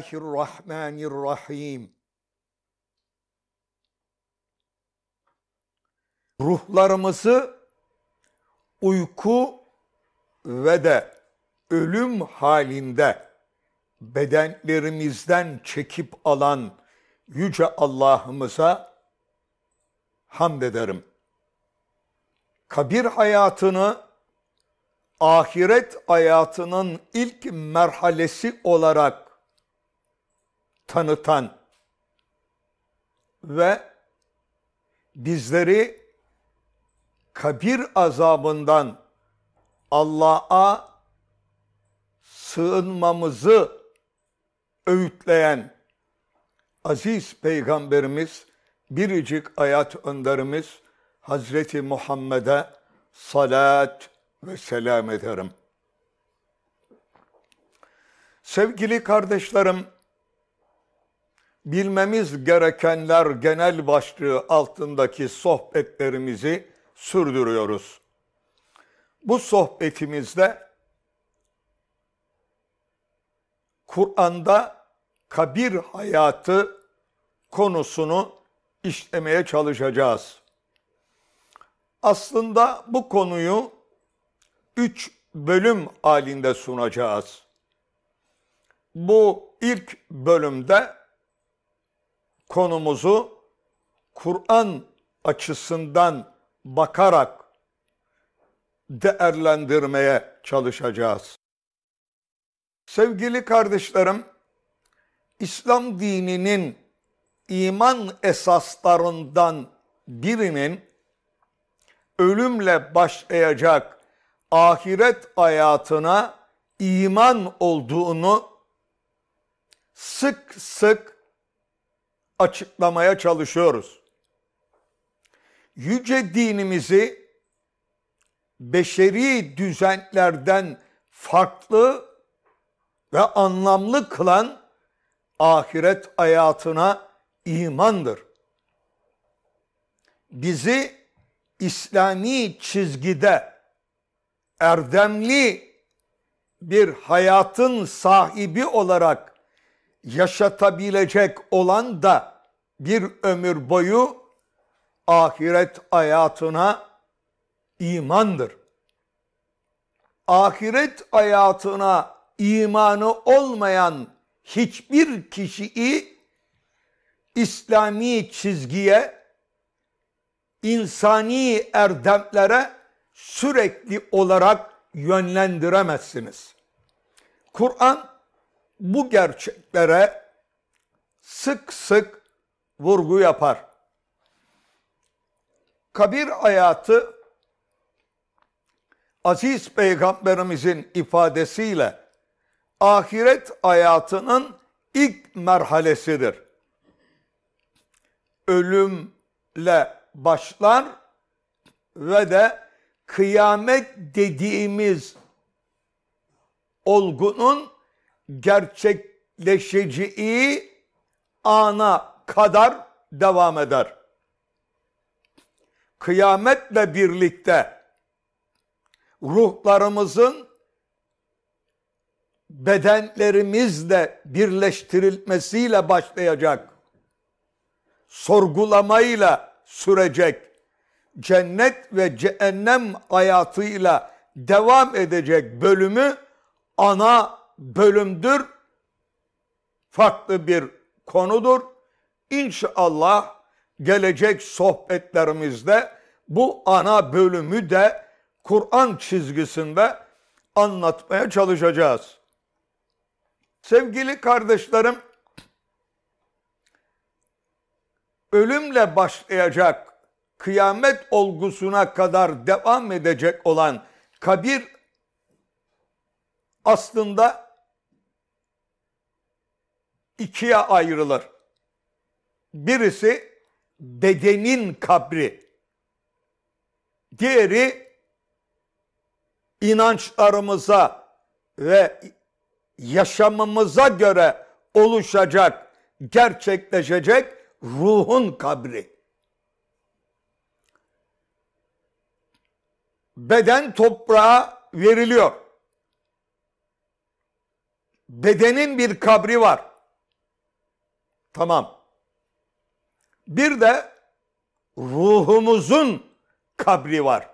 Bismillahirrahmanirrahim. Ruhlarımızı uyku ve de ölüm halinde bedenlerimizden çekip alan yüce Allah'ımıza hamd ederim. Kabir hayatını ahiret hayatının ilk merhalesi olarak tanıtan ve bizleri kabir azabından Allah'a sığınmamızı öğütleyen aziz peygamberimiz, biricik hayat önderimiz Hazreti Muhammed'e salat ve selam ederim. Sevgili kardeşlerim, bilmemiz gerekenler genel başlığı altındaki sohbetlerimizi sürdürüyoruz. Bu sohbetimizde Kur'an'da kabir hayatı konusunu işlemeye çalışacağız. Aslında bu konuyu üç bölüm halinde sunacağız. Bu ilk bölümde konumuzu Kur'an açısından bakarak değerlendirmeye çalışacağız. Sevgili kardeşlerim, İslam dininin iman esaslarından birinin ölümle başlayacak ahiret hayatına iman olduğunu sık sık açıklamaya çalışıyoruz. Yüce dinimizi beşeri düzenlerden farklı ve anlamlı kılan ahiret hayatına imandır. Bizi İslami çizgide erdemli bir hayatın sahibi olarak yaşatabilecek olan da bir ömür boyu ahiret hayatına imandır. Ahiret hayatına imanı olmayan hiçbir kişiyi İslami çizgiye, insani erdemlere sürekli olarak yönlendiremezsiniz. Kur'an bu gerçeklere sık sık vurgu yapar. Kabir hayatı aziz peygamberimizin ifadesiyle ahiret hayatının ilk merhalesidir. Ölümle başlar ve de kıyamet dediğimiz olgunun gerçekleşeceği ana kadar devam eder. Kıyametle birlikte ruhlarımızın bedenlerimizle birleştirilmesiyle başlayacak. Sorgulamayla sürecek. Cennet ve cehennem hayatıyla devam edecek bölümü ana bölümdür. Farklı bir konudur. İnşallah gelecek sohbetlerimizde bu ana bölümü de Kur'an çizgisinde anlatmaya çalışacağız. Sevgili kardeşlerim, ölümle başlayacak kıyamet olgusuna kadar devam edecek olan kabir aslında ikiye ayrılır. Birisi dedenin kabri. Diğeri inançlarımıza ve yaşamımıza göre oluşacak, gerçekleşecek ruhun kabri. Beden toprağa veriliyor. Bedenin bir kabri var. Tamam. Bir de ruhumuzun kabri var.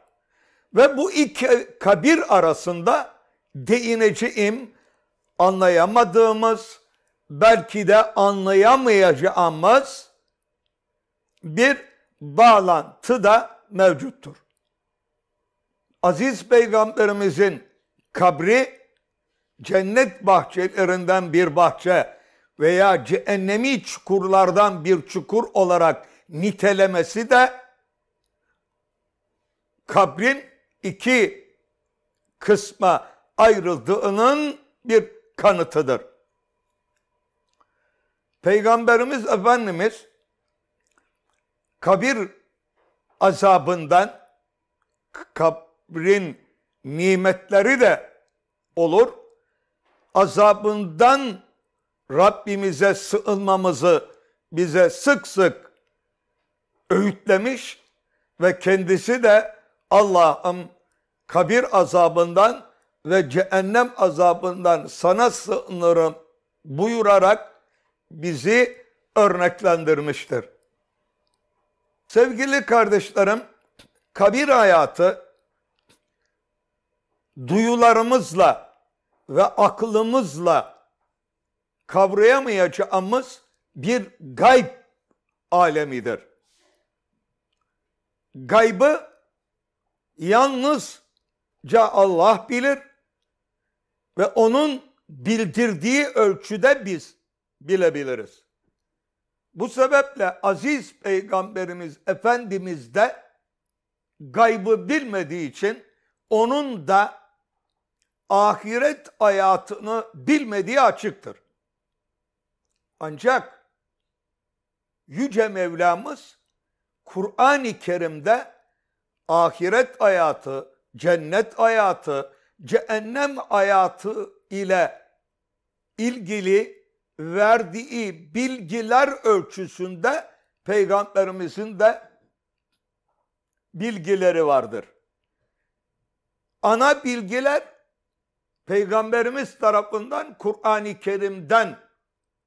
Ve bu iki kabir arasında değineceğim, anlayamadığımız, belki de anlayamayacağımız bir bağlantı da mevcuttur. Aziz Peygamberimizin kabri cennet bahçelerinden bir bahçe veya cehennemi çukurlardan bir çukur olarak nitelemesi de kabrin iki kısma ayrıldığının bir kanıtıdır. Peygamberimiz Efendimiz kabir azabından kabrin nimetleri de olur. Azabından Rabbimize sığınmamızı bize sık sık öğütlemiş ve kendisi de Allah'ım kabir azabından ve cehennem azabından sana sığınırım buyurarak bizi örneklendirmiştir. Sevgili kardeşlerim, kabir hayatı duyularımızla ve aklımızla kavrayamayacağımız bir gayb alemidir. Gaybı yalnızca Allah bilir ve onun bildirdiği ölçüde biz bilebiliriz. Bu sebeple aziz peygamberimiz Efendimiz de gaybı bilmediği için onun da ahiret hayatını bilmediği açıktır. Ancak Yüce Mevlamız Kur'an-ı Kerim'de ahiret hayatı, cennet hayatı, cehennem hayatı ile ilgili verdiği bilgiler ölçüsünde peygamberimizin de bilgileri vardır. Ana bilgiler peygamberimiz tarafından Kur'an-ı Kerim'den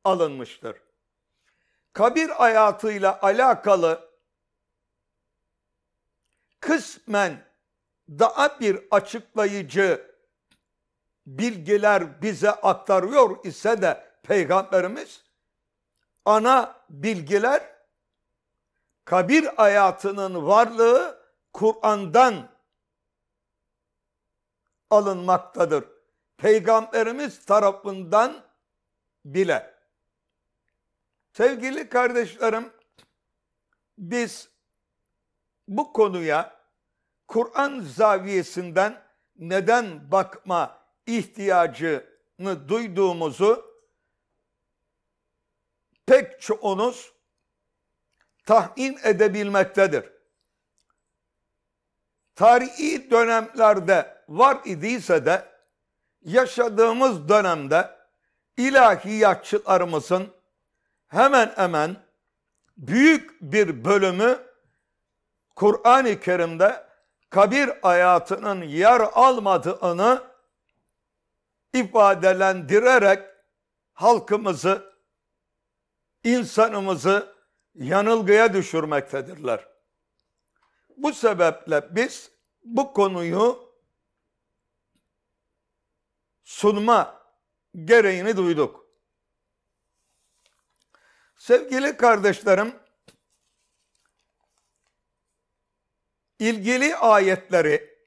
alınmıştır. Kabir hayatıyla alakalı kısmen daha bir açıklayıcı bilgiler bize aktarıyor ise de peygamberimiz ana bilgiler kabir hayatının varlığı Kur'an'dan alınmaktadır. Peygamberimiz tarafından bile. Sevgili kardeşlerim, biz bu konuya Kur'an zaviyesinden neden bakma ihtiyacını duyduğumuzu pek çoğunuz tahmin edebilmektedir. Tarihi dönemlerde var idiyse de yaşadığımız dönemde ilahiyatçılarımızın hemen hemen büyük bir bölümü Kur'an-ı Kerim'de kabir hayatının yer almadığını ifadelendirerek halkımızı, insanımızı yanılgıya düşürmektedirler. Bu sebeple biz bu konuyu sunma gereğini duyduk. Sevgili kardeşlerim, ilgili ayetleri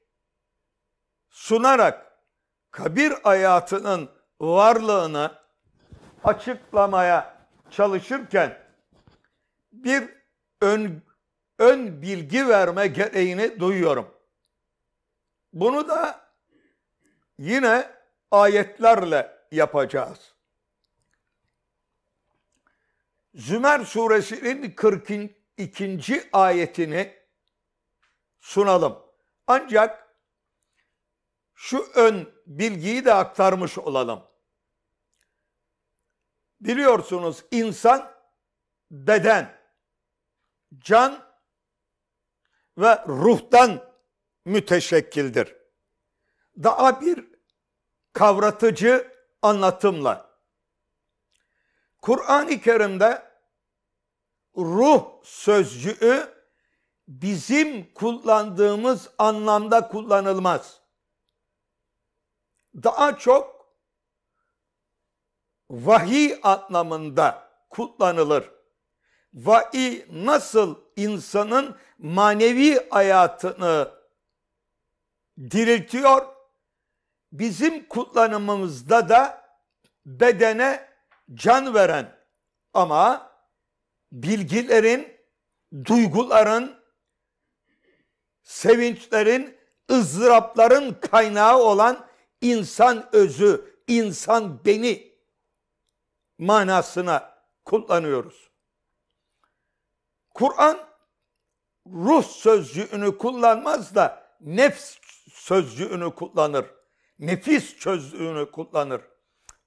sunarak kabir hayatının varlığını açıklamaya çalışırken bir ön, ön bilgi verme gereğini duyuyorum. Bunu da yine ayetlerle yapacağız. Zümer suresinin 42. ayetini sunalım. Ancak şu ön bilgiyi de aktarmış olalım. Biliyorsunuz insan beden, can ve ruhtan müteşekkildir. Daha bir kavratıcı anlatımla Kur'an-ı Kerim'de ruh sözcüğü bizim kullandığımız anlamda kullanılmaz. Daha çok vahiy anlamında kullanılır. Vahiy nasıl insanın manevi hayatını diriltiyor? Bizim kullanımımızda da bedene can veren ama bilgilerin, duyguların, sevinçlerin, ızdırapların kaynağı olan insan özü, insan beni manasına kullanıyoruz. Kur'an ruh sözcüğünü kullanmaz da nefs sözcüğünü kullanır. Nefis sözcüğünü kullanır.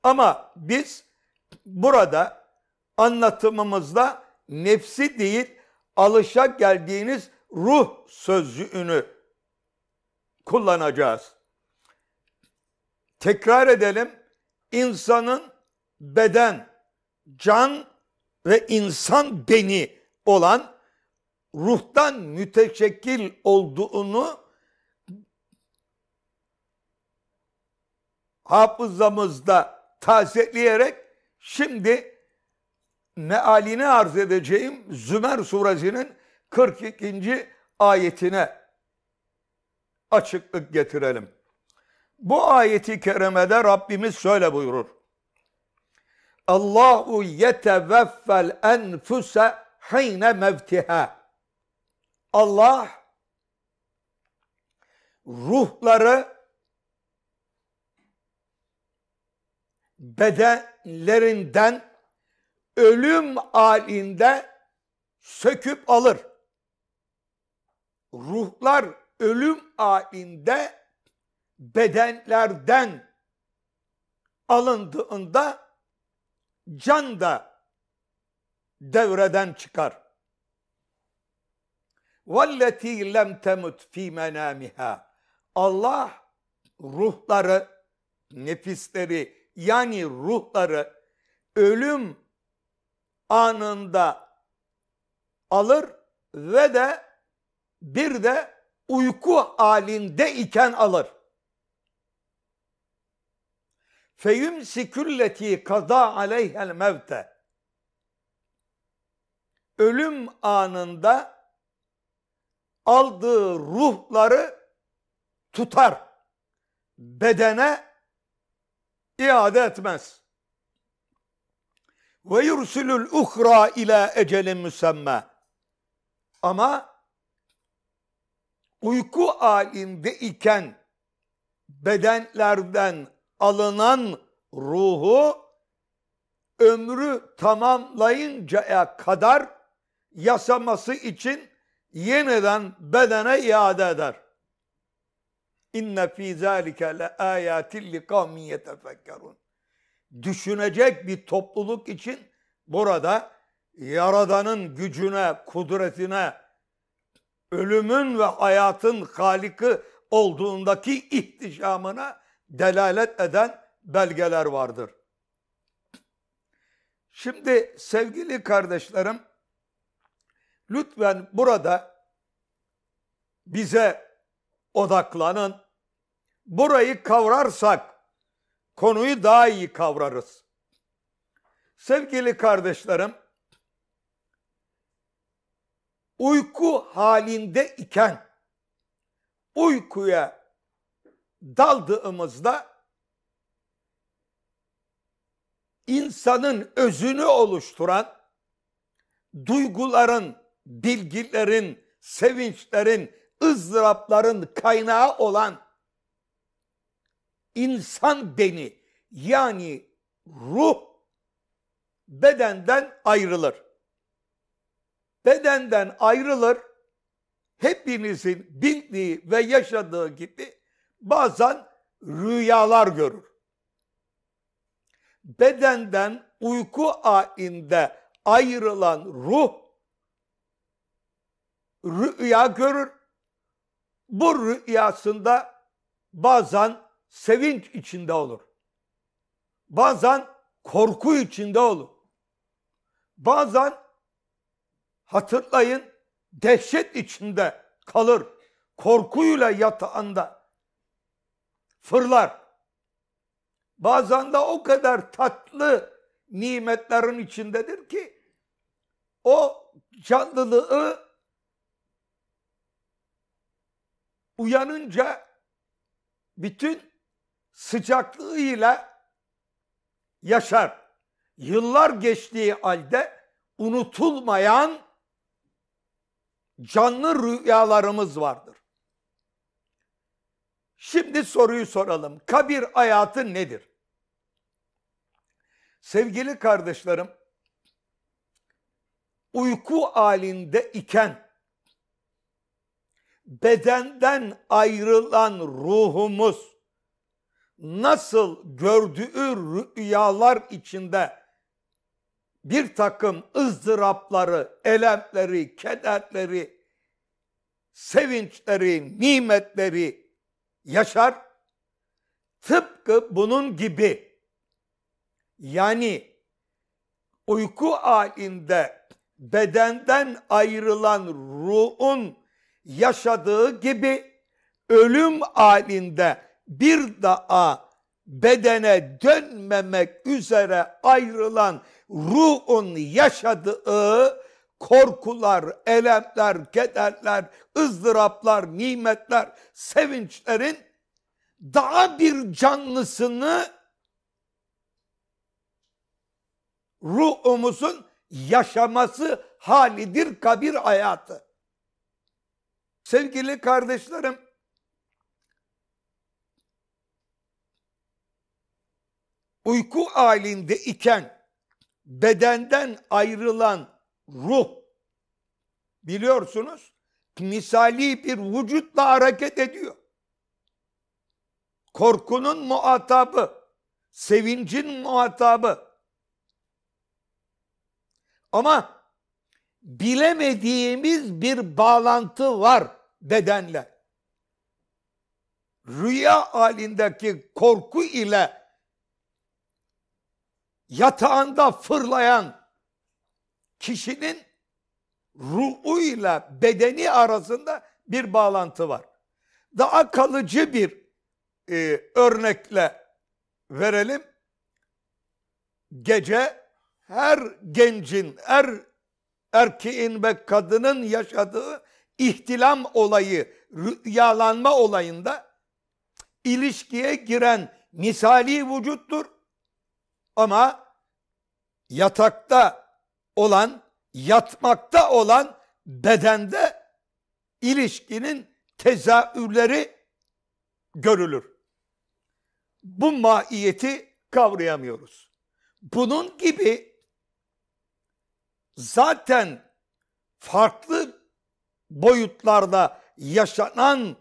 Ama biz burada anlatımımızda nefsi değil alışa geldiğiniz ruh sözcüğünü kullanacağız. Tekrar edelim. İnsanın beden, can ve insan beni olan ruhtan müteşekkil olduğunu hafızamızda tazeleyerek Şimdi mealini arz edeceğim Zümer suresinin 42. ayetine açıklık getirelim. Bu ayeti kerimede Rabbimiz şöyle buyurur. Allahu yeteveffel enfuse hine mevtiha. Allah ruhları beden lerinden ölüm halinde söküp alır. Ruhlar ölüm halinde bedenlerden alındığında can da devreden çıkar. وَالَّتِي لَمْ تَمُتْ ف۪ي مَنَامِهَا Allah ruhları, nefisleri yani ruhları ölüm anında alır ve de bir de uyku halinde iken alır. Feyüm sikülleti kaza aleyhel mevte. Ölüm anında aldığı ruhları tutar. Bedene iade etmez. Ve yursilul uhra ila ecelin müsemme. Ama uyku halinde iken bedenlerden alınan ruhu ömrü tamamlayıncaya kadar yasaması için yeniden bedene iade eder. İnne fî zâlike le âyâtin li kavmin Düşünecek bir topluluk için burada Yaradan'ın gücüne, kudretine, ölümün ve hayatın Halik'i olduğundaki ihtişamına delalet eden belgeler vardır. Şimdi sevgili kardeşlerim, lütfen burada bize odaklanın. Burayı kavrarsak konuyu daha iyi kavrarız. Sevgili kardeşlerim, uyku halinde iken uykuya daldığımızda insanın özünü oluşturan duyguların, bilgilerin, sevinçlerin, ızdırapların kaynağı olan insan beni yani ruh bedenden ayrılır. Bedenden ayrılır. Hepinizin bildiği ve yaşadığı gibi bazen rüyalar görür. Bedenden uyku ainde ayrılan ruh rüya görür bu rüyasında bazen sevinç içinde olur. Bazen korku içinde olur. Bazen hatırlayın dehşet içinde kalır. Korkuyla yatağında fırlar. Bazen de o kadar tatlı nimetlerin içindedir ki o canlılığı uyanınca bütün sıcaklığıyla yaşar. Yıllar geçtiği halde unutulmayan canlı rüyalarımız vardır. Şimdi soruyu soralım. Kabir hayatı nedir? Sevgili kardeşlerim, uyku halinde iken bedenden ayrılan ruhumuz nasıl gördüğü rüyalar içinde bir takım ızdırapları, elemleri, kederleri, sevinçleri, nimetleri yaşar. Tıpkı bunun gibi yani uyku halinde bedenden ayrılan ruhun yaşadığı gibi ölüm halinde bir daha bedene dönmemek üzere ayrılan ruhun yaşadığı korkular, elemler, kederler, ızdıraplar, nimetler, sevinçlerin daha bir canlısını ruhumuzun yaşaması halidir kabir hayatı. Sevgili kardeşlerim, uyku halinde iken bedenden ayrılan ruh biliyorsunuz misali bir vücutla hareket ediyor. Korkunun muhatabı, sevincin muhatabı. Ama bilemediğimiz bir bağlantı var bedenle rüya halindeki korku ile yatağında fırlayan kişinin ruhu ile bedeni arasında bir bağlantı var. Daha kalıcı bir e, örnekle verelim. Gece her gencin, her erkeğin ve kadının yaşadığı ihtilam olayı, rüyalanma olayında ilişkiye giren misali vücuttur. Ama yatakta olan, yatmakta olan bedende ilişkinin tezahürleri görülür. Bu mahiyeti kavrayamıyoruz. Bunun gibi zaten farklı boyutlarda yaşanan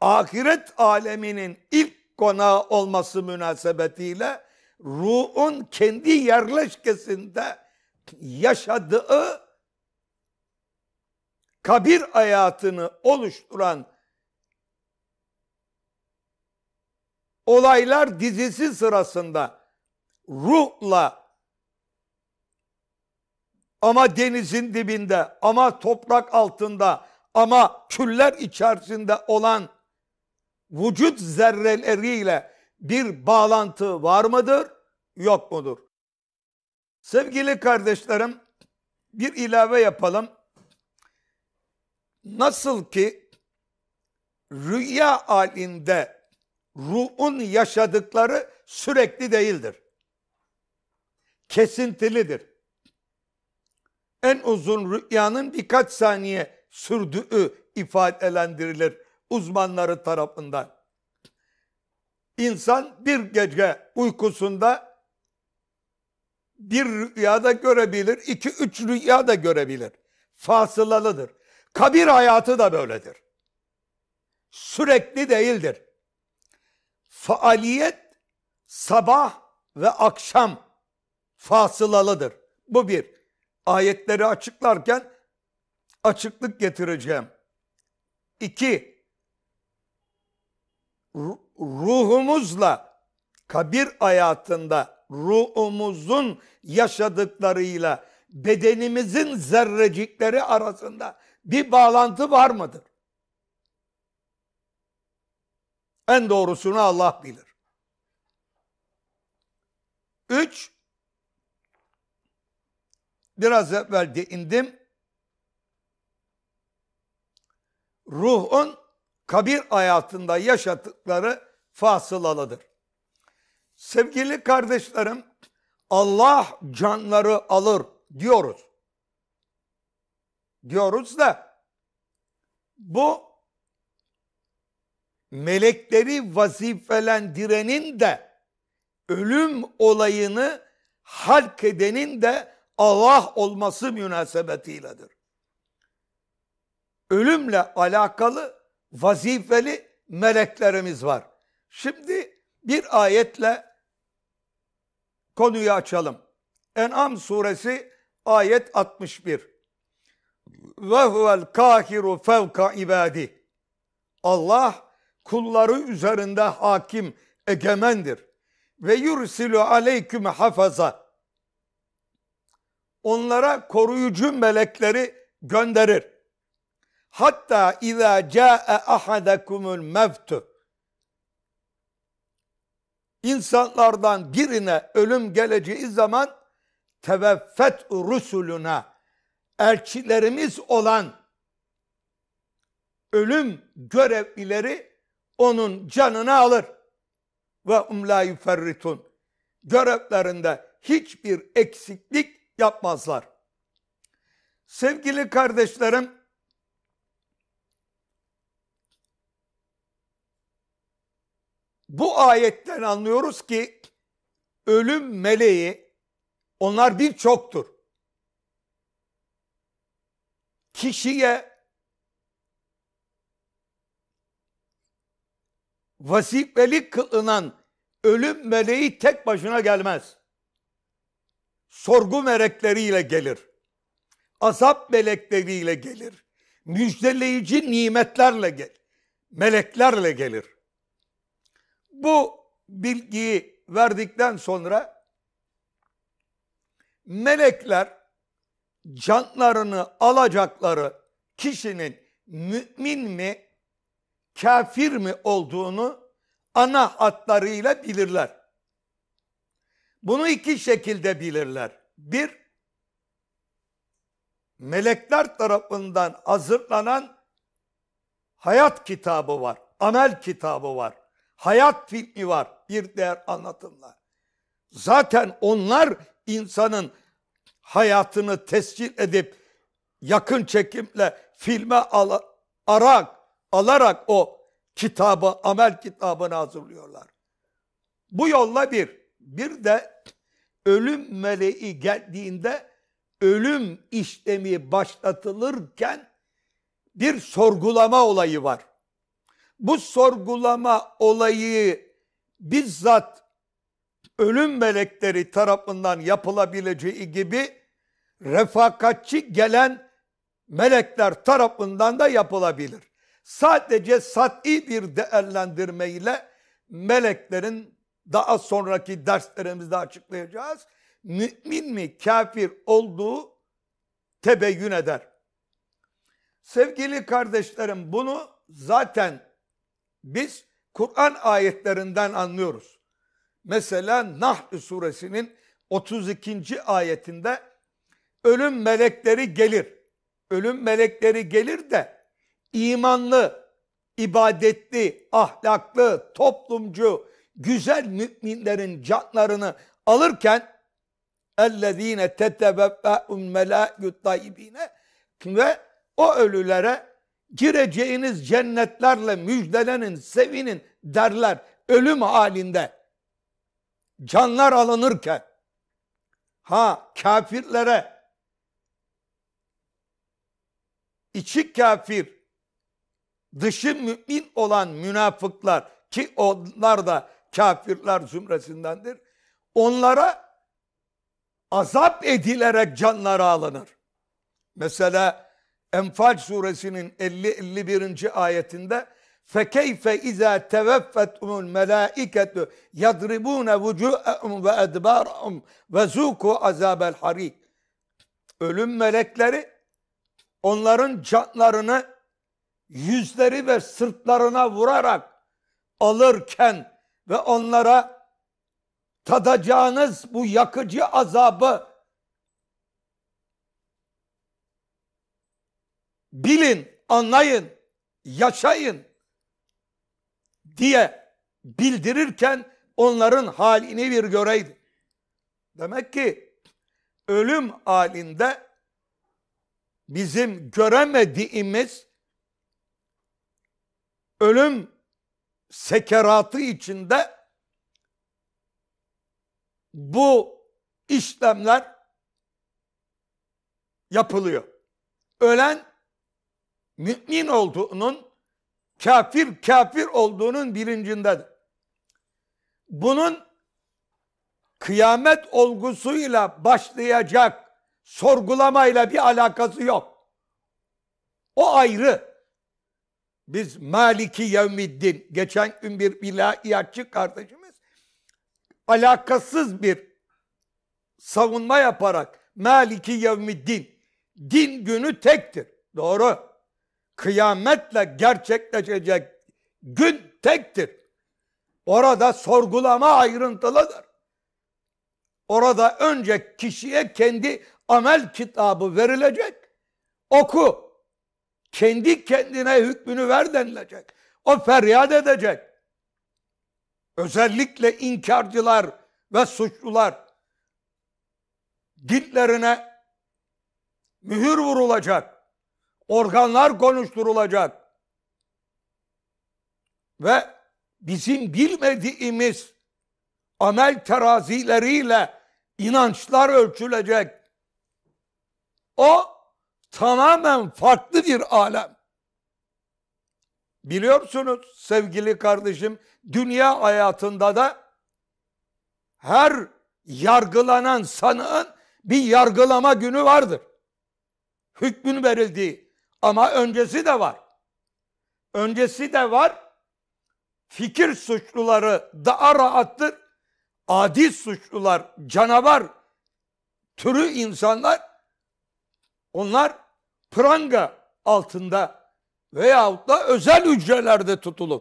ahiret aleminin ilk konağı olması münasebetiyle ruhun kendi yerleşkesinde yaşadığı kabir hayatını oluşturan olaylar dizisi sırasında ruhla ama denizin dibinde ama toprak altında ama küller içerisinde olan vücut zerreleriyle bir bağlantı var mıdır? Yok mudur? Sevgili kardeşlerim bir ilave yapalım. Nasıl ki rüya halinde ruhun yaşadıkları sürekli değildir. Kesintilidir en uzun rüyanın birkaç saniye sürdüğü ifadelendirilir uzmanları tarafından. İnsan bir gece uykusunda bir rüya da görebilir, iki üç rüya da görebilir. Fasılalıdır. Kabir hayatı da böyledir. Sürekli değildir. Faaliyet sabah ve akşam fasılalıdır. Bu bir ayetleri açıklarken açıklık getireceğim. İki, ruhumuzla kabir hayatında ruhumuzun yaşadıklarıyla bedenimizin zerrecikleri arasında bir bağlantı var mıdır? En doğrusunu Allah bilir. Üç, biraz evvel de indim. Ruhun kabir hayatında yaşadıkları fasılalıdır. Sevgili kardeşlerim, Allah canları alır diyoruz. Diyoruz da bu melekleri vazifelendirenin de ölüm olayını halk edenin de Allah olması münasebetiyledir. Ölümle alakalı vazifeli meleklerimiz var. Şimdi bir ayetle konuyu açalım. En'am suresi ayet 61. Ve huvel kahiru fevka ibadi. Allah kulları üzerinde hakim, egemendir. Ve yursilu aleyküm hafaza onlara koruyucu melekleri gönderir. Hatta izâ câe ahadekumul Mevtü, İnsanlardan birine ölüm geleceği zaman teveffet rusuluna elçilerimiz olan ölüm görevlileri onun canını alır. Ve umla yuferritun. Görevlerinde hiçbir eksiklik yapmazlar. Sevgili kardeşlerim, bu ayetten anlıyoruz ki ölüm meleği onlar birçoktur. Kişiye vasifelik kılınan ölüm meleği tek başına gelmez sorgu melekleriyle gelir. Azap melekleriyle gelir. Müjdeleyici nimetlerle gel, meleklerle gelir. Bu bilgiyi verdikten sonra melekler canlarını alacakları kişinin mümin mi, kafir mi olduğunu ana hatlarıyla bilirler. Bunu iki şekilde bilirler. Bir, melekler tarafından hazırlanan hayat kitabı var, amel kitabı var, hayat filmi var, bir diğer anlatımlar. Zaten onlar insanın hayatını tescil edip yakın çekimle filme al arak, alarak o kitabı, amel kitabını hazırlıyorlar. Bu yolla bir. Bir de ölüm meleği geldiğinde ölüm işlemi başlatılırken bir sorgulama olayı var. Bu sorgulama olayı bizzat ölüm melekleri tarafından yapılabileceği gibi refakatçi gelen melekler tarafından da yapılabilir. Sadece sat'i bir değerlendirmeyle meleklerin daha sonraki derslerimizde açıklayacağız. Mümin mi kafir olduğu tebeyyün eder. Sevgili kardeşlerim bunu zaten biz Kur'an ayetlerinden anlıyoruz. Mesela Nahl suresinin 32. ayetinde ölüm melekleri gelir. Ölüm melekleri gelir de imanlı, ibadetli, ahlaklı, toplumcu, güzel müminlerin canlarını alırken اَلَّذ۪ينَ تَتَبَبَّهُمْ مَلَاكُ الطَّيِّب۪ينَ ve o ölülere gireceğiniz cennetlerle müjdelenin, sevinin derler ölüm halinde. Canlar alınırken ha kafirlere içi kafir dışı mümin olan münafıklar ki onlar da kafirler zümresindendir. Onlara azap edilerek canları alınır. Mesela Enfal suresinin 50-51. ayetinde فَكَيْفَ اِذَا تَوَفَّتْهُمُ الْمَلَائِكَةُ يَضْرِبُونَ وُجُوءَهُمْ وَاَدْبَارَهُمْ وَزُوكُوا عَذَابَ الْحَر۪يكِ Ölüm melekleri onların canlarını yüzleri ve sırtlarına vurarak alırken ve onlara tadacağınız bu yakıcı azabı bilin, anlayın, yaşayın diye bildirirken onların halini bir göreydi. Demek ki ölüm halinde bizim göremediğimiz ölüm sekeratı içinde bu işlemler yapılıyor. Ölen mümin olduğunun kafir kafir olduğunun bilincindedir. Bunun kıyamet olgusuyla başlayacak sorgulamayla bir alakası yok. O ayrı. Biz Maliki Yevmiddin, geçen gün bir ilahiyatçı kardeşimiz alakasız bir savunma yaparak Maliki Yevmiddin, din günü tektir. Doğru. Kıyametle gerçekleşecek gün tektir. Orada sorgulama ayrıntılıdır. Orada önce kişiye kendi amel kitabı verilecek. Oku, kendi kendine hükmünü ver denilecek. O feryat edecek. Özellikle inkarcılar ve suçlular dillerine mühür vurulacak. Organlar konuşturulacak. Ve bizim bilmediğimiz amel terazileriyle inançlar ölçülecek. O tamamen farklı bir alem. Biliyorsunuz sevgili kardeşim dünya hayatında da her yargılanan sanığın bir yargılama günü vardır. Hükmün verildiği ama öncesi de var. Öncesi de var. Fikir suçluları daha rahattır. Adi suçlular, canavar türü insanlar onlar pranga altında veyahut da özel hücrelerde tutulur.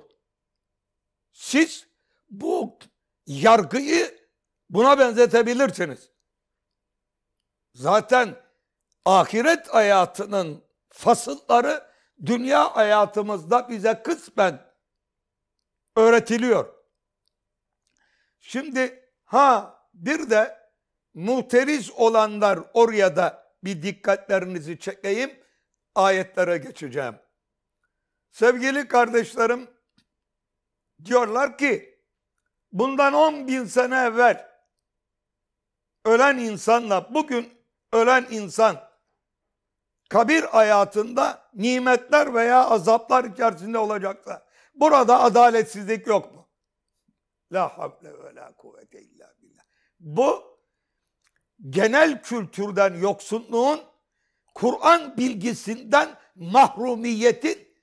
Siz bu yargıyı buna benzetebilirsiniz. Zaten ahiret hayatının fasılları dünya hayatımızda bize kısmen öğretiliyor. Şimdi ha bir de muteriz olanlar oraya da bir dikkatlerinizi çekeyim ayetlere geçeceğim. Sevgili kardeşlerim diyorlar ki bundan 10 bin sene evvel ölen insanla bugün ölen insan kabir hayatında nimetler veya azaplar içerisinde olacaksa burada adaletsizlik yok mu? La havle ve la kuvvete illa billah. Bu genel kültürden yoksunluğun Kur'an bilgisinden mahrumiyetin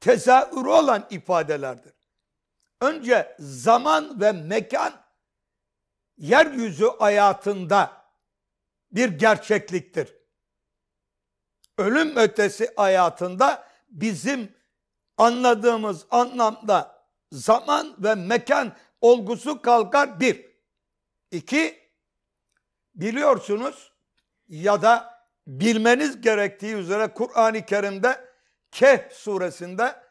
tezahürü olan ifadelerdir. Önce zaman ve mekan yeryüzü hayatında bir gerçekliktir. Ölüm ötesi hayatında bizim anladığımız anlamda zaman ve mekan olgusu kalkar bir. İki, biliyorsunuz ya da bilmeniz gerektiği üzere Kur'an-ı Kerim'de Keh suresinde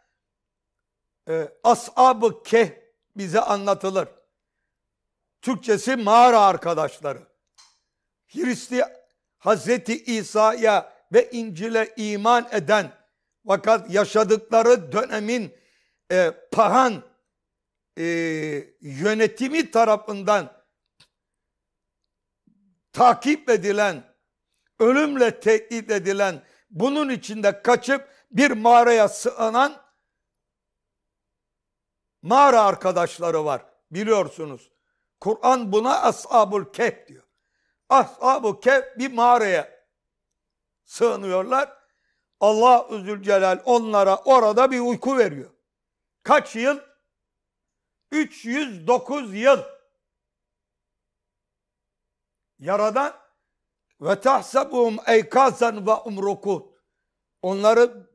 e, Ashab-ı Kehf bize anlatılır. Türkçesi mağara arkadaşları. Hristi Hazreti İsa'ya ve İncil'e iman eden fakat yaşadıkları dönemin e, pahan e, yönetimi tarafından takip edilen ölümle tehdit edilen, bunun içinde kaçıp bir mağaraya sığınan mağara arkadaşları var biliyorsunuz. Kur'an buna Ashabul Kehf diyor. Ashabul Kehf bir mağaraya sığınıyorlar. Allah Zülcelal onlara orada bir uyku veriyor. Kaç yıl? 309 yıl. Yaradan ve tahsabuhum eykazen ve umrukut. Onları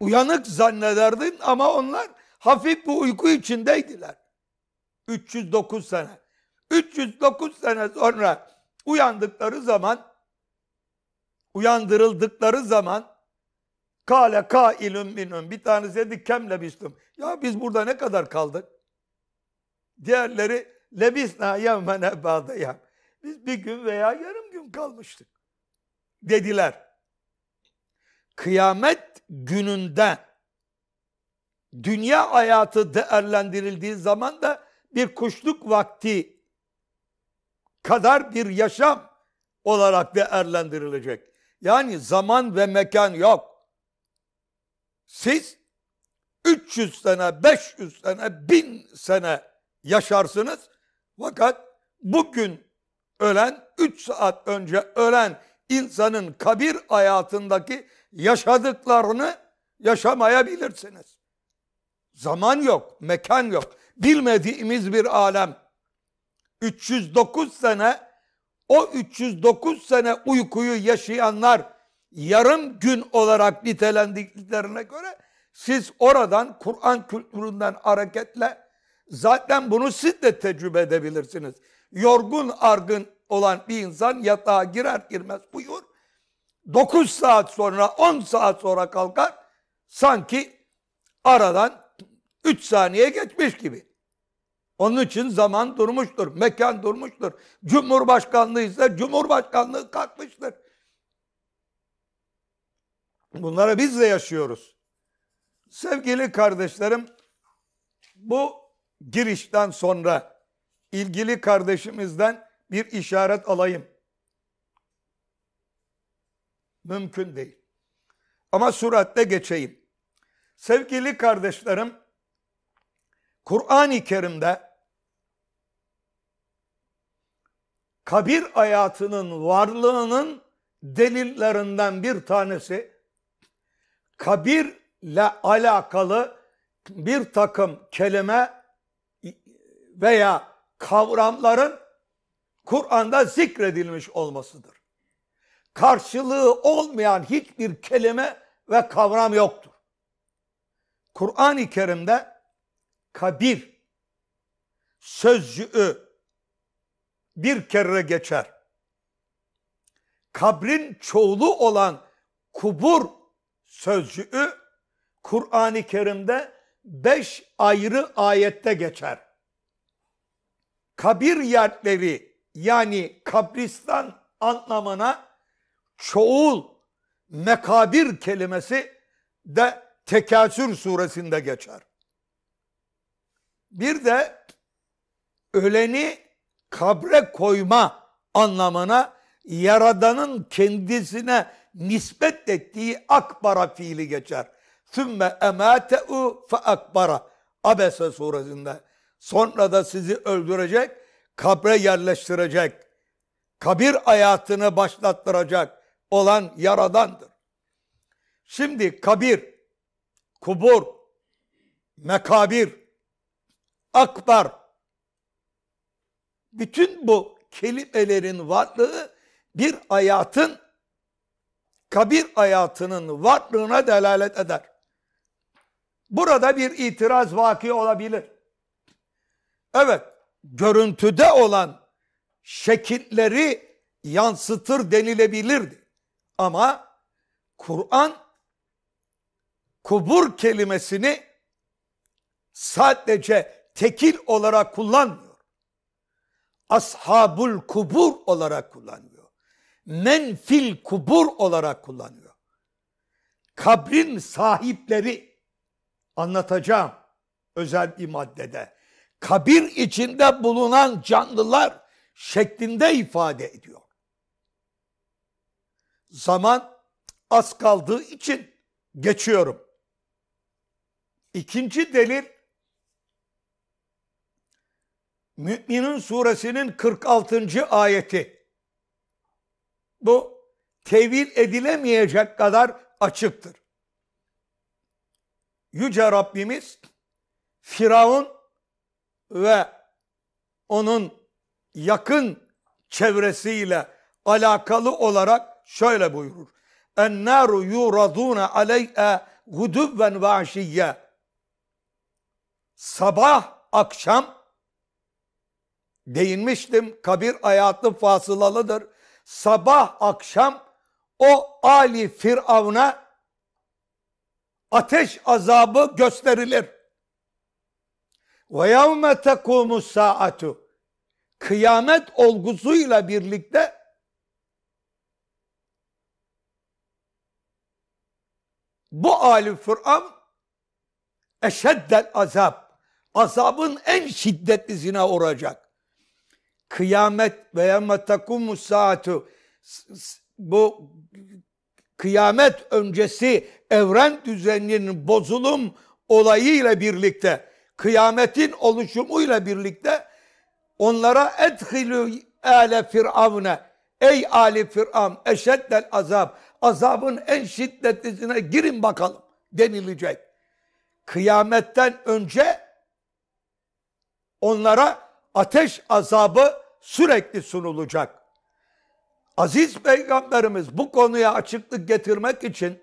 uyanık zannederdin ama onlar hafif bir uyku içindeydiler. 309 sene. 309 sene sonra uyandıkları zaman uyandırıldıkları zaman kale kailun minun bir tanesi dedi kem lebistum. Ya biz burada ne kadar kaldık? Diğerleri lebisna yevmen ebadeyem. Biz bir gün veya yarım gün kalmıştık. Dediler. Kıyamet gününde dünya hayatı değerlendirildiği zaman da bir kuşluk vakti kadar bir yaşam olarak değerlendirilecek. Yani zaman ve mekan yok. Siz 300 sene, 500 sene, 1000 sene yaşarsınız. Fakat bugün ölen, 3 saat önce ölen insanın kabir hayatındaki yaşadıklarını yaşamayabilirsiniz. Zaman yok, mekan yok. Bilmediğimiz bir alem. 309 sene o 309 sene uykuyu yaşayanlar yarım gün olarak nitelendiklerine göre siz oradan Kur'an kültüründen hareketle zaten bunu siz de tecrübe edebilirsiniz yorgun argın olan bir insan yatağa girer girmez uyur. 9 saat sonra 10 saat sonra kalkar sanki aradan 3 saniye geçmiş gibi. Onun için zaman durmuştur, mekan durmuştur. Cumhurbaşkanlığı ise Cumhurbaşkanlığı kalkmıştır. Bunları biz de yaşıyoruz. Sevgili kardeşlerim, bu girişten sonra ilgili kardeşimizden bir işaret alayım. Mümkün değil. Ama süratle geçeyim. Sevgili kardeşlerim, Kur'an-ı Kerim'de kabir hayatının varlığının delillerinden bir tanesi kabirle alakalı bir takım kelime veya kavramların Kur'an'da zikredilmiş olmasıdır. Karşılığı olmayan hiçbir kelime ve kavram yoktur. Kur'an-ı Kerim'de kabir sözcüğü bir kere geçer. Kabrin çoğulu olan kubur sözcüğü Kur'an-ı Kerim'de beş ayrı ayette geçer kabir yerleri yani kabristan anlamına çoğul mekabir kelimesi de Tekasür suresinde geçer. Bir de öleni kabre koyma anlamına yaradanın kendisine nispet ettiği akbara fiili geçer. Sümme emateu fe akbara. Abese suresinde Sonra da sizi öldürecek, kabre yerleştirecek, kabir hayatını başlattıracak olan Yaradan'dır. Şimdi kabir, kubur, mekabir, akbar, bütün bu kelimelerin varlığı bir hayatın, kabir hayatının varlığına delalet eder. Burada bir itiraz vaki olabilir. Evet, görüntüde olan şekilleri yansıtır denilebilirdi. Ama Kur'an kubur kelimesini sadece tekil olarak kullanmıyor. Ashabul kubur olarak kullanıyor. Menfil kubur olarak kullanıyor. Kabrin sahipleri anlatacağım özel bir maddede kabir içinde bulunan canlılar şeklinde ifade ediyor. Zaman az kaldığı için geçiyorum. İkinci delil Mü'minin suresinin 46. ayeti. Bu tevil edilemeyecek kadar açıktır. Yüce Rabbimiz Firavun ve onun yakın çevresiyle alakalı olarak şöyle buyurur. Ennaru yuraduna aley'e gudübben ve aşiyye. Sabah, akşam değinmiştim. Kabir hayatı fasılalıdır. Sabah, akşam o Ali Firavun'a ateş azabı gösterilir. Ve yevme tekumus saatu. Kıyamet olgusuyla birlikte bu alim Fır'an eşeddel azap. Azabın en şiddetli zina olacak. Kıyamet ve yevme tekumus saatu. Bu kıyamet öncesi evren düzeninin bozulum olayıyla birlikte kıyametin oluşumuyla birlikte onlara edhilü ale firavne ey ali firavun eşeddel azab azabın en şiddetlisine girin bakalım denilecek. Kıyametten önce onlara ateş azabı sürekli sunulacak. Aziz Peygamberimiz bu konuya açıklık getirmek için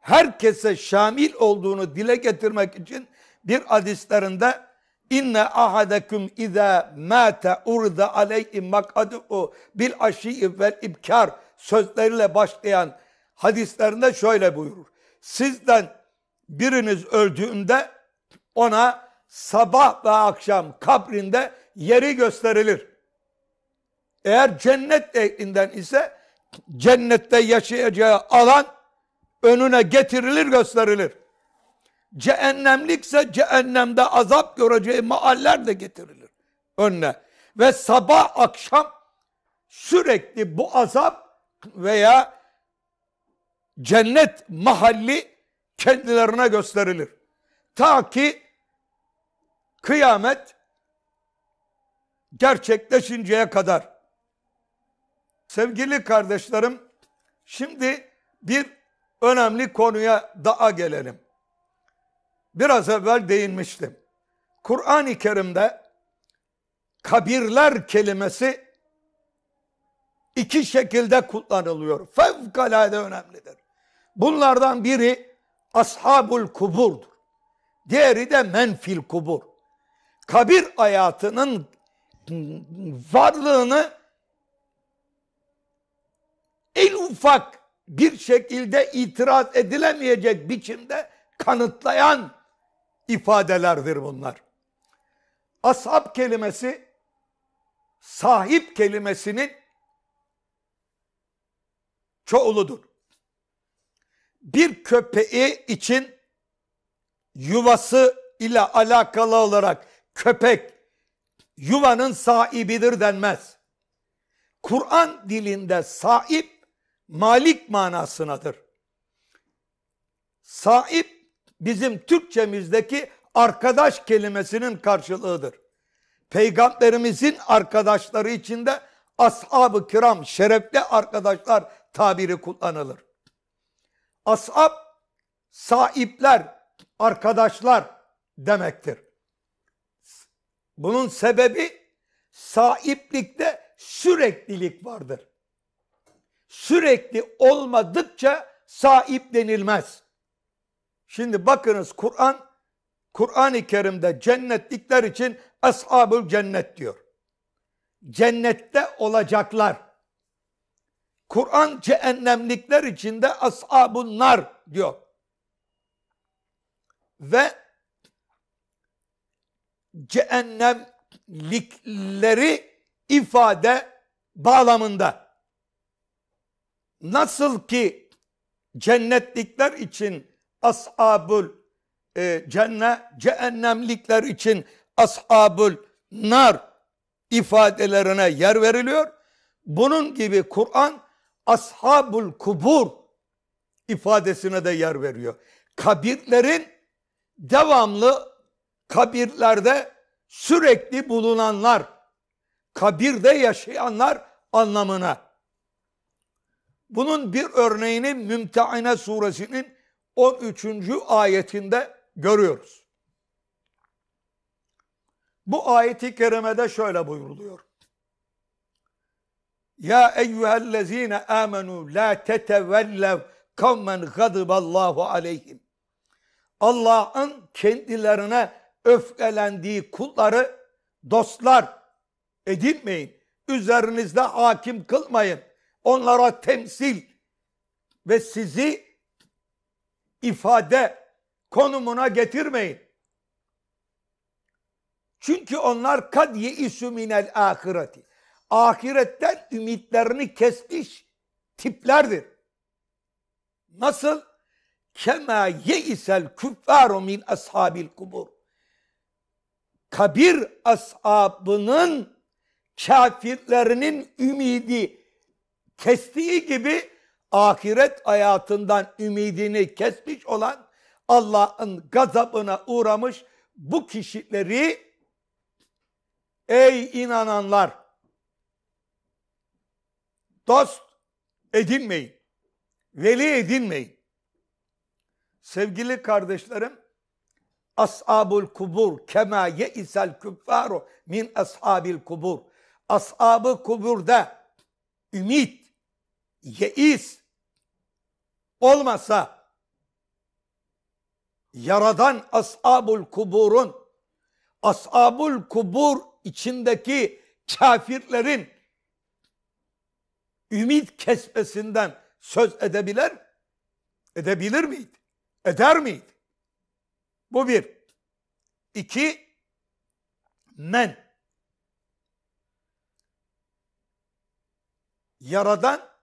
herkese şamil olduğunu dile getirmek için bir hadislerinde inne ahadekum iza mata urda aleyhi makadu bil aşi vel ibkar sözleriyle başlayan hadislerinde şöyle buyurur. Sizden biriniz öldüğünde ona sabah ve akşam kabrinde yeri gösterilir. Eğer cennet ehlinden ise cennette yaşayacağı alan önüne getirilir gösterilir cehennemlikse cehennemde azap göreceği maaller de getirilir önüne. Ve sabah akşam sürekli bu azap veya cennet mahalli kendilerine gösterilir. Ta ki kıyamet gerçekleşinceye kadar. Sevgili kardeşlerim, şimdi bir önemli konuya daha gelelim biraz evvel değinmiştim. Kur'an-ı Kerim'de kabirler kelimesi iki şekilde kullanılıyor. Fevkalade önemlidir. Bunlardan biri ashabul kuburdur. Diğeri de menfil kubur. Kabir hayatının varlığını en ufak bir şekilde itiraz edilemeyecek biçimde kanıtlayan ifadelerdir bunlar. Ashab kelimesi sahip kelimesinin çoğuludur. Bir köpeği için yuvası ile alakalı olarak köpek yuvanın sahibidir denmez. Kur'an dilinde sahip malik manasınadır. Sahip bizim Türkçemizdeki arkadaş kelimesinin karşılığıdır. Peygamberimizin arkadaşları içinde ashab-ı kiram, şerefli arkadaşlar tabiri kullanılır. Ashab, sahipler, arkadaşlar demektir. Bunun sebebi sahiplikte süreklilik vardır. Sürekli olmadıkça denilmez. Şimdi bakınız Kur'an Kur'an-ı Kerim'de cennetlikler için ashabul cennet diyor. Cennette olacaklar. Kur'an cehennemlikler içinde ashabun nar diyor. Ve cehennemlikleri ifade bağlamında nasıl ki cennetlikler için ashabul e, cennet cehennemlikler için ashabul nar ifadelerine yer veriliyor. Bunun gibi Kur'an ashabul kubur ifadesine de yer veriyor. Kabirlerin devamlı kabirlerde sürekli bulunanlar, kabirde yaşayanlar anlamına. Bunun bir örneğini Mümtehine suresinin 13. ayetinde görüyoruz. Bu ayeti kerimede şöyle buyuruluyor. Ya eyyühellezine amenu la tetevellev kavmen gadiballahu aleyhim. Allah'ın kendilerine öfkelendiği kulları dostlar edinmeyin. Üzerinizde hakim kılmayın. Onlara temsil ve sizi ifade konumuna getirmeyin. Çünkü onlar kad yeisü minel ahireti. Ahiretten ümitlerini kesmiş tiplerdir. Nasıl? Kema yeisel küffaru min ashabil kubur. Kabir ashabının kafirlerinin ümidi kestiği gibi ahiret hayatından ümidini kesmiş olan Allah'ın gazabına uğramış bu kişileri ey inananlar dost edinmeyin. Veli edinmeyin. Sevgili kardeşlerim ashabul kubur kema yeisel küffaru min ashabil kubur. Ashabı kuburda ümit yeis olmasa yaradan ashabul kuburun ashabul kubur içindeki kafirlerin ümit kesmesinden söz edebilir edebilir miydi? Eder miydi? Bu bir. iki, men. Yaradan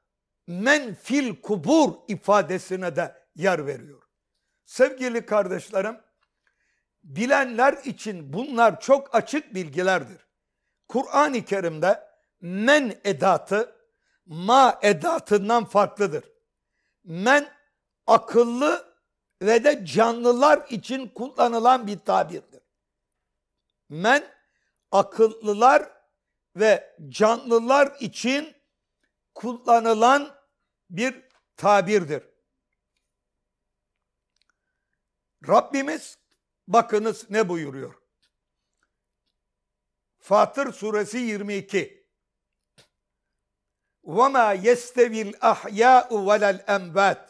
men fil kubur ifadesine de yer veriyor. Sevgili kardeşlerim, bilenler için bunlar çok açık bilgilerdir. Kur'an-ı Kerim'de men edatı ma edatından farklıdır. Men akıllı ve de canlılar için kullanılan bir tabirdir. Men akıllılar ve canlılar için kullanılan bir tabirdir. Rabbimiz bakınız ne buyuruyor. Fatır suresi 22. وَمَا يَسْتَوِي الْاَحْيَاءُ وَلَا الْاَنْبَاتِ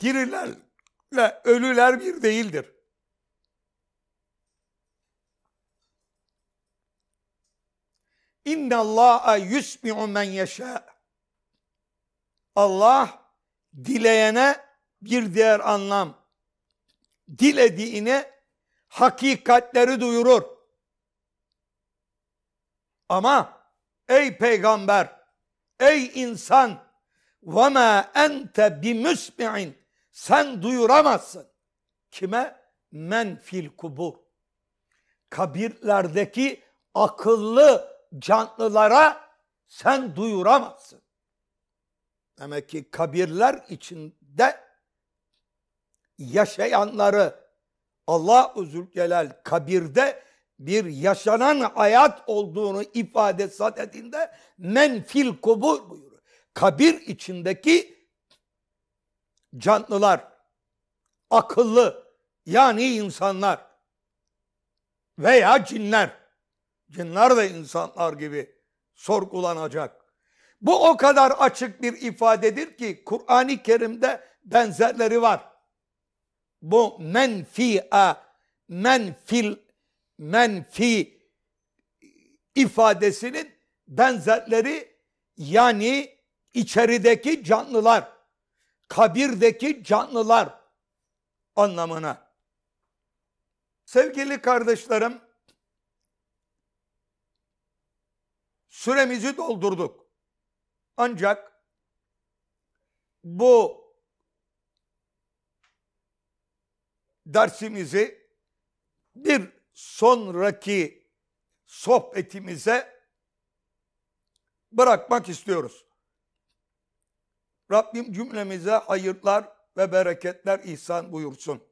Dirilerle ölüler bir değildir. İnna Allaha yusmi'u men yeşâ. Allah dileyene bir diğer anlam. Dilediğine hakikatleri duyurur. Ama ey peygamber, ey insan ve ma ente bimusmi'in sen duyuramazsın. Kime? Men fil kubur. Kabirlerdeki akıllı canlılara sen duyuramazsın. Demek ki kabirler içinde yaşayanları Allah-u Zülcelal kabirde bir yaşanan hayat olduğunu ifade sadedinde men fil kubur buyuruyor. Kabir içindeki canlılar, akıllı yani insanlar veya cinler cinler de insanlar gibi sorgulanacak. Bu o kadar açık bir ifadedir ki Kur'an-ı Kerim'de benzerleri var. Bu menfi'a, menfil, menfi ifadesinin benzerleri yani içerideki canlılar, kabirdeki canlılar anlamına. Sevgili kardeşlerim, süremizi doldurduk. Ancak bu dersimizi bir sonraki sohbetimize bırakmak istiyoruz. Rabbim cümlemize hayırlar ve bereketler ihsan buyursun.